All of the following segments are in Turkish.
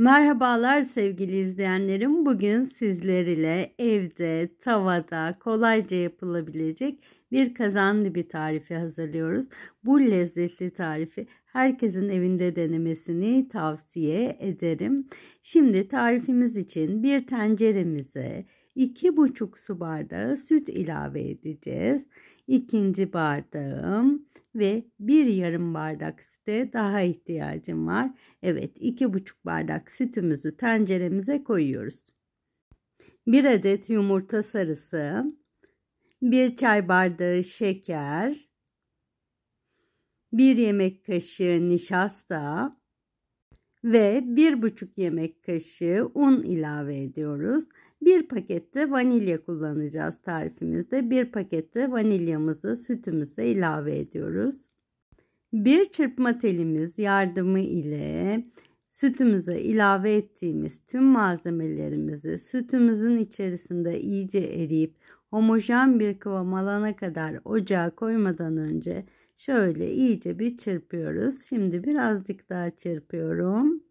Merhabalar sevgili izleyenlerim. Bugün sizlerle evde, tavada kolayca yapılabilecek bir kazan dibi tarifi hazırlıyoruz. Bu lezzetli tarifi herkesin evinde denemesini tavsiye ederim. Şimdi tarifimiz için bir tenceremize 2,5 su bardağı süt ilave edeceğiz ikinci bardağım ve bir yarım bardak süte daha ihtiyacım var. Evet iki buçuk bardak sütümüzü tenceremize koyuyoruz. Bir adet yumurta sarısı, bir çay bardağı şeker, bir yemek kaşığı nişasta ve bir buçuk yemek kaşığı un ilave ediyoruz bir pakette vanilya kullanacağız tarifimizde. Bir pakette vanilyamızı sütümüze ilave ediyoruz. Bir çırpma telimiz yardımı ile sütümüze ilave ettiğimiz tüm malzemelerimizi sütümüzün içerisinde iyice eriyip homojen bir kıvam alana kadar ocağa koymadan önce şöyle iyice bir çırpıyoruz. Şimdi birazcık daha çırpıyorum.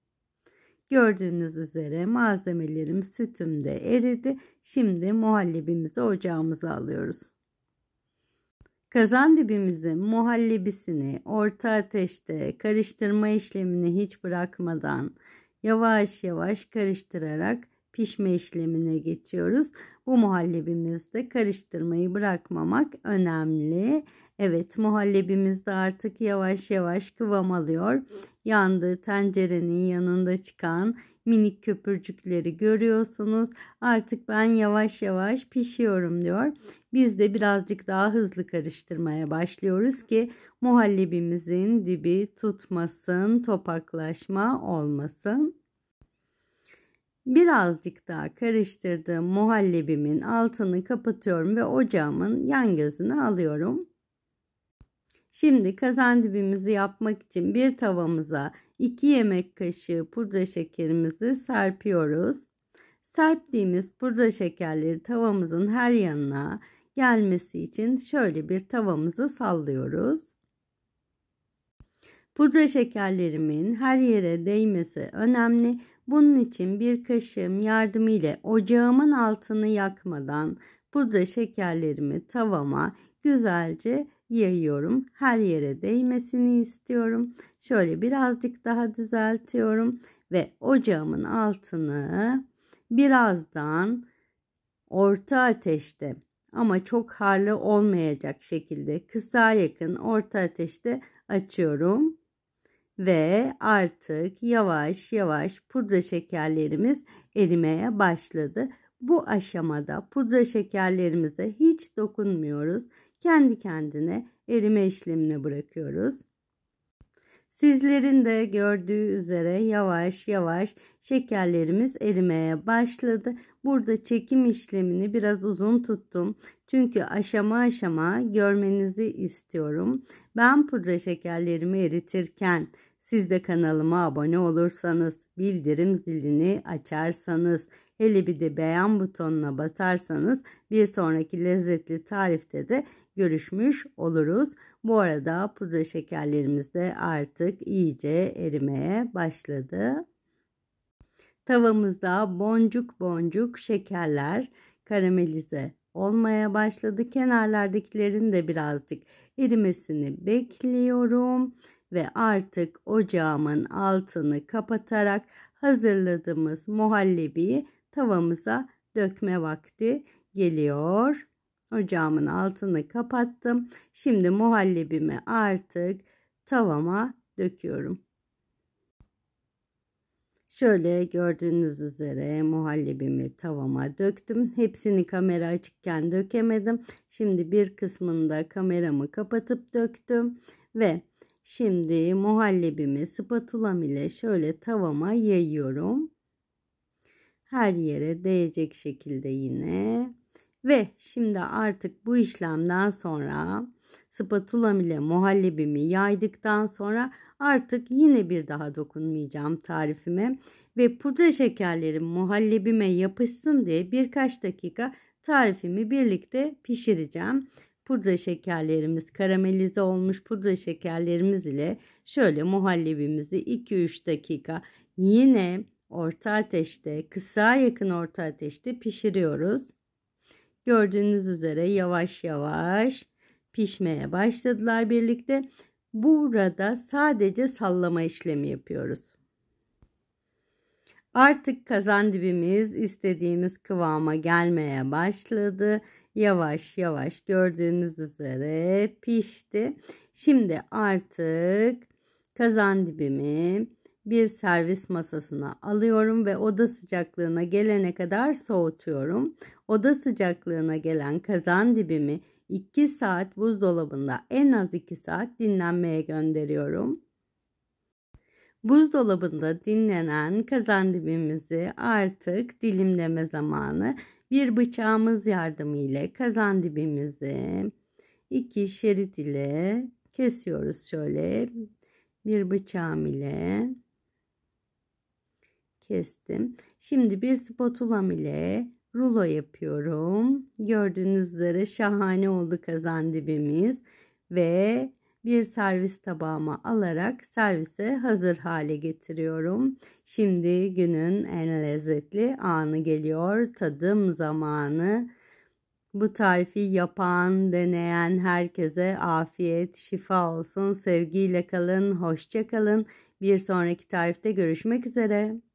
Gördüğünüz üzere malzemelerim sütümde eridi. Şimdi muhallebimizi ocağımıza alıyoruz. Kazan dibimizin muhallebisini orta ateşte karıştırma işlemini hiç bırakmadan yavaş yavaş karıştırarak pişme işlemine geçiyoruz. Bu muhallebimizde karıştırmayı bırakmamak önemli. Evet muhallebimiz de artık yavaş yavaş kıvam alıyor. Yandığı tencerenin yanında çıkan minik köpürcükleri görüyorsunuz. Artık ben yavaş yavaş pişiyorum diyor. Biz de birazcık daha hızlı karıştırmaya başlıyoruz ki muhallebimizin dibi tutmasın, topaklaşma olmasın. Birazcık daha karıştırdığım muhallebimin altını kapatıyorum ve ocağımın yan gözünü alıyorum. Şimdi kazandibimizi yapmak için bir tavamıza 2 yemek kaşığı pudra şekerimizi serpiyoruz. Serptiğimiz pudra şekerleri tavamızın her yanına gelmesi için şöyle bir tavamızı sallıyoruz. Pudra şekerlerimin her yere değmesi önemli. Bunun için bir kaşığım yardımı ile ocağımın altını yakmadan burada şekerlerimi tavama güzelce yayıyorum. Her yere değmesini istiyorum. Şöyle birazcık daha düzeltiyorum ve ocağımın altını birazdan orta ateşte ama çok harlı olmayacak şekilde kısa yakın orta ateşte açıyorum ve artık yavaş yavaş pudra şekerlerimiz erimeye başladı. Bu aşamada pudra şekerlerimize hiç dokunmuyoruz. Kendi kendine erime işlemine bırakıyoruz. Sizlerin de gördüğü üzere yavaş yavaş şekerlerimiz erimeye başladı. Burada çekim işlemini biraz uzun tuttum. Çünkü aşama aşama görmenizi istiyorum. Ben pudra şekerlerimi eritirken siz de kanalıma abone olursanız, bildirim zilini açarsanız, hele bir de beğen butonuna basarsanız bir sonraki lezzetli tarifte de görüşmüş oluruz. Bu arada pudra şekerlerimiz de artık iyice erimeye başladı. Tavamızda boncuk boncuk şekerler karamelize olmaya başladı. Kenarlardakilerin de birazcık erimesini bekliyorum ve artık ocağımın altını kapatarak hazırladığımız muhallebiyi tavamıza dökme vakti geliyor. Ocağımın altını kapattım. Şimdi muhallebimi artık tavama döküyorum. Şöyle gördüğünüz üzere muhallebimi tavama döktüm. Hepsini kamera açıkken dökemedim. Şimdi bir kısmını da kameramı kapatıp döktüm ve Şimdi muhallebimi spatulam ile şöyle tavama yayıyorum. Her yere değecek şekilde yine. Ve şimdi artık bu işlemden sonra spatulam ile muhallebimi yaydıktan sonra artık yine bir daha dokunmayacağım tarifime ve pudra şekerlerim muhallebime yapışsın diye birkaç dakika tarifimi birlikte pişireceğim pudra şekerlerimiz karamelize olmuş pudra şekerlerimiz ile şöyle muhallebimizi 2-3 dakika yine orta ateşte kısa yakın orta ateşte pişiriyoruz. Gördüğünüz üzere yavaş yavaş pişmeye başladılar birlikte. Burada sadece sallama işlemi yapıyoruz. Artık kazan dibimiz istediğimiz kıvama gelmeye başladı yavaş yavaş gördüğünüz üzere pişti. Şimdi artık kazan dibimi bir servis masasına alıyorum ve oda sıcaklığına gelene kadar soğutuyorum. Oda sıcaklığına gelen kazan dibimi 2 saat buzdolabında en az 2 saat dinlenmeye gönderiyorum. Buzdolabında dinlenen kazandibimizi artık dilimleme zamanı. Bir bıçağımız yardımıyla ile kazandibimizi iki şerit ile kesiyoruz şöyle. Bir bıçağım ile kestim. Şimdi bir spatulam ile rulo yapıyorum. Gördüğünüz üzere şahane oldu kazandibimiz ve bir servis tabağıma alarak servise hazır hale getiriyorum. Şimdi günün en lezzetli anı geliyor. Tadım zamanı. Bu tarifi yapan, deneyen herkese afiyet, şifa olsun. Sevgiyle kalın, hoşça kalın. Bir sonraki tarifte görüşmek üzere.